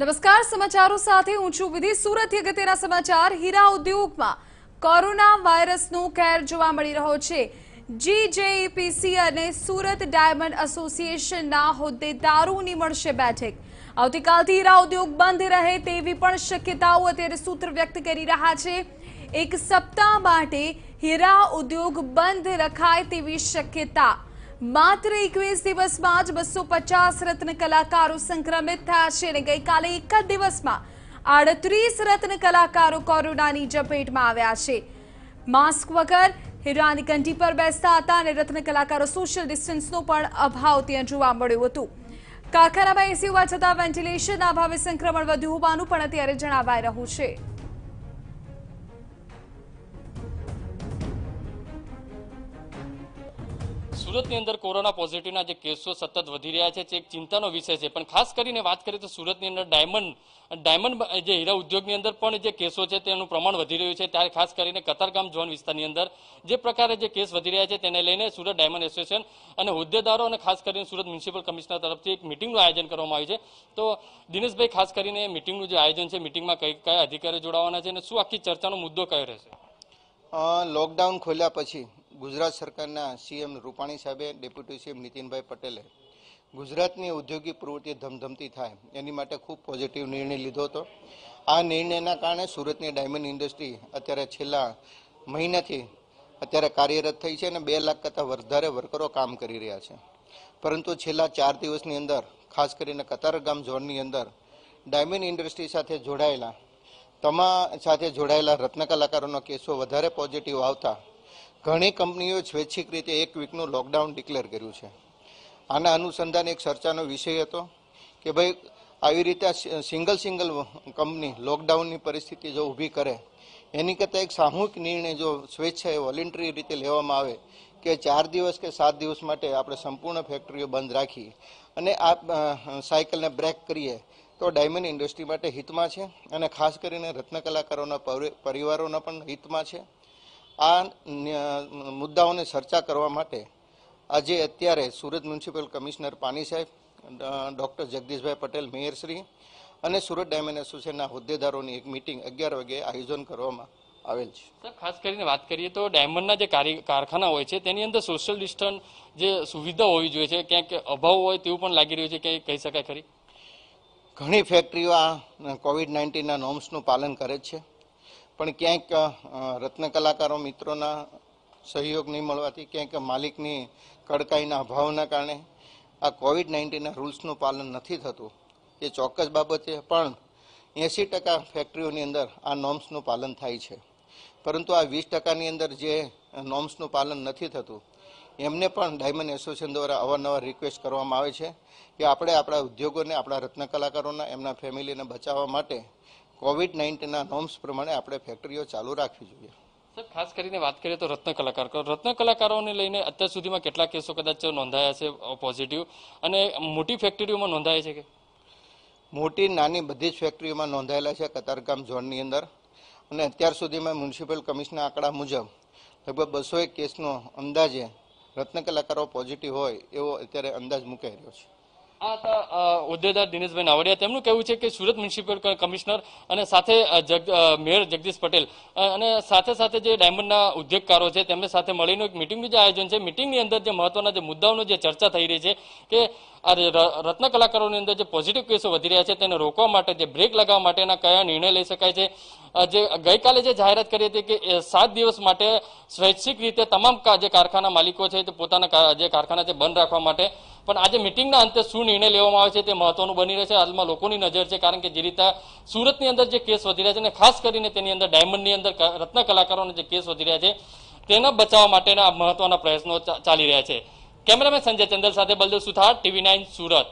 નમસ્કાર સમાચારો સાથે ઊંચું છું વિધિ સુરત અગત્યના સમાચાર હીરા ઉદ્યોગમાં કોરોના વાયરસનો કેર જોવા મળી રહ્યો છે જીજેઈપીસી અને સુરત ડાયમંડ એસોસિએશનના હોદ્દેદારોની મળશે બેઠક આવતીકાલથી હીરા ઉદ્યોગ બંધ રહે તેવી પણ શક્યતાઓ અત્યારે સૂત્ર વ્યક્ત કરી રહ્યા છે એક સપ્તાહ માટે હીરા ઉદ્યોગ બંધ રખાય તેવી શક્યતા માત્ર એકવીસ દિવસમાં જ બસો પચાસ રત્ન કલાકારો સંક્રમિત થયા છે અને ગઈકાલે એક જ દિવસમાં આડત્રીસ રત્ન કલાકારો કોરોનાની ઝપેટમાં આવ્યા છે માસ્ક વગર હીરાની કંઠી પર બેસતા હતા અને રત્ન કલાકારો સોશિયલ ડિસ્ટન્સનો પણ અભાવ ત્યાં જોવા મળ્યું હતું કારખાનામાં એસી હોવા છતાં વેન્ટિલેશનના અભાવે સંક્રમણ વધ્યું હોવાનું પણ અત્યારે જણાવાઈ રહ્યું છે સુરતની અંદર કોરોના પોઝિટિવના જે કેસો સતત વધી રહ્યા છે એક ચિંતાનો વિષય છે પણ ખાસ કરીને વાત કરીએ તો સુરતની અંદર ડાયમંડ ડાયમંડ જે હીરા ઉદ્યોગની અંદર પણ જે કેસો છે તેનું પ્રમાણ વધી રહ્યું છે ત્યારે ખાસ કરીને કતારગામ ઝોન વિસ્તારની અંદર જે પ્રકારે જે કેસ વધી રહ્યા છે તેને લઈને સુરત ડાયમંડ એસોસિએશન અને હોદ્દેદારો અને ખાસ કરીને સુરત મ્યુનિસિપલ કમિશનર તરફથી એક મિટિંગનું આયોજન કરવામાં આવ્યું છે તો દિનેશભાઈ ખાસ કરીને મિટિંગનું જે આયોજન છે મિટિંગમાં કઈ કયા અધિકારીઓ જોડાવાના છે અને શું આખી ચર્ચાનો મુદ્દો કયો રહેશે લોકડાઉન ખોલ્યા પછી ગુજરાત સરકારના સીએમ રૂપાણી સાહેબે ડેપ્યુટી સીએમ નીતિનભાઈ પટેલે ગુજરાતની ઔદ્યોગિક પ્રવૃત્તિ ધમધમતી થાય એની માટે ખૂબ પોઝિટિવ નિર્ણય લીધો હતો આ નિર્ણયના કારણે સુરતની ડાયમંડ ઇન્ડસ્ટ્રી અત્યારે છેલ્લા મહિનાથી અત્યારે કાર્યરત થઈ છે અને બે લાખ કરતાં વધારે વર્કરો કામ કરી રહ્યા છે પરંતુ છેલ્લા ચાર દિવસની અંદર ખાસ કરીને કતારગામ ઝોનની અંદર ડાયમંડ ઇન્ડસ્ટ્રી સાથે જોડાયેલા તમામ સાથે જોડાયેલા રત્નકલાકારોનો કેસો વધારે પોઝિટિવ આવતા ઘણી કંપનીઓ સ્વૈચ્છિક રીતે એક વીકનું લોકડાઉન ડિક્લેર કર્યું છે આના અનુસંધાન એક ચર્ચાનો વિષય હતો કે ભાઈ આવી રીતે સિંગલ સિંગલ કંપની લોકડાઉનની પરિસ્થિતિ જો ઊભી કરે એની કરતાં એક સામૂહિક નિર્ણય જો સ્વેચ્છાએ વોલેન્ટરી રીતે લેવામાં આવે કે ચાર દિવસ કે સાત દિવસ માટે આપણે સંપૂર્ણ ફેક્ટરીઓ બંધ રાખી અને આ સાયકલને બ્રેક કરીએ તો ડાયમંડ ઇન્ડસ્ટ્રી માટે હિતમાં છે અને ખાસ કરીને રત્ન કલાકારોના પરિવારોના પણ હિતમાં છે આ મુદ્દાઓને ચર્ચા કરવા માટે આજે અત્યારે સુરત મ્યુનિસિપલ કમિશનર પાની સાહેબ ડૉક્ટર જગદીશભાઈ પટેલ મેયરશ્રી અને સુરત ડાયમંડ એસોસિએશનના હોદ્દેદારોની એક મિટિંગ અગિયાર વાગે આયોજન કરવામાં આવેલ છે સર ખાસ કરીને વાત કરીએ તો ડાયમંડના જે કારખાના હોય છે તેની અંદર સોશિયલ ડિસ્ટન્સ જે સુવિધા હોવી જોઈએ છે ક્યાંક અભાવ હોય તેવું પણ લાગી રહ્યું છે કે કહી શકાય ખરી ઘણી ફેક્ટરીઓ આ કોવિડ નાઇન્ટીનના નોર્મ્સનું પાલન કરે છે પણ ક્યાંક રત્ન કલાકારો મિત્રોના સહયોગ નહીં મળવાથી ક્યાંક માલિકની કડકાઈના અભાવના કારણે આ કોવિડ નાઇન્ટીનના રૂલ્સનું પાલન નથી થતું એ ચોક્કસ બાબત છે પણ એંસી ટકા ફેક્ટરીઓની અંદર આ નોર્મ્સનું પાલન થાય છે પરંતુ આ વીસ ટકાની અંદર જે નોર્મ્સનું પાલન નથી થતું એમને પણ ડાયમંડ એસોસિએશન દ્વારા અવારનવાર રિક્વેસ્ટ કરવામાં આવે છે કે આપણે આપણા ઉદ્યોગોને આપણા રત્ન કલાકારોના એમના ફેમિલીને બચાવવા માટે કોવિડ નાઇન્ટીનના નોર્મ્સ પ્રમાણે આપણે ફેક્ટરીઓ ચાલુ રાખવી જોઈએ સર ખાસ કરીને વાત કરીએ તો રત્ન કલાકાર રત્ન કલાકારોને લઈને અત્યાર સુધીમાં કેટલા કેસો કદાચ નોંધાયા છે પોઝિટિવ અને મોટી ફેક્ટરીઓમાં નોંધાય છે કે મોટી નાની બધી જ ફેક્ટરીઓમાં નોંધાયેલા છે કતારગામ ઝોનની અંદર અને અત્યાર સુધીમાં મ્યુનિસિપલ કમિશનના આંકડા મુજબ લગભગ બસો એક કેસનો અંદાજે રત્ન કલાકારો પોઝિટિવ હોય એવો અત્યારે અંદાજ મૂકાઈ રહ્યો છે આ હતા હોદ્દેદાર દિનેશભાઈ નાવડિયા તેમનું કહેવું છે કે સુરત મ્યુનિસિપલ કમિશનર અને સાથે મેયર જગદીશ પટેલ અને સાથે સાથે જે ડાયમંડના ઉદ્યોગકારો છે તેમને સાથે મળીને એક મિટિંગનું જે આયોજન છે મિટિંગની અંદર જે મહત્વના જે મુદ્દાઓનો જે ચર્ચા થઈ રહી છે કે આ રત્ન કલાકારોની અંદર જે પોઝિટિવ કેસો વધી રહ્યા છે તેને રોકવા માટે જે બ્રેક લગાવવા માટેના કયા નિર્ણય લઈ શકાય છે જે ગઈકાલે જે જાહેરાત કરી હતી કે સાત દિવસ માટે સ્વૈચ્છિક રીતે તમામ જે કારખાના માલિકો છે તે પોતાના જે કારખાના છે બંધ રાખવા માટે પણ આજે મિટિંગના અંતે શું નિર્ણય લેવામાં આવે છે તે મહત્વનું બની રહેશે હાલમાં લોકોની નજર છે કારણ કે જે રીતે સુરતની અંદર જે કેસ વધી રહ્યા છે અને ખાસ કરીને તેની અંદર ડાયમંડની અંદર રત્ન કલાકારોના જે કેસ વધી રહ્યા છે તેના બચાવવા માટેના મહત્વના પ્રયત્નો ચાલી રહ્યા છે કેમેરામેન સંજય ચંદલ સાથે બલદેવ સુથાર ટીવી નાઇન સુરત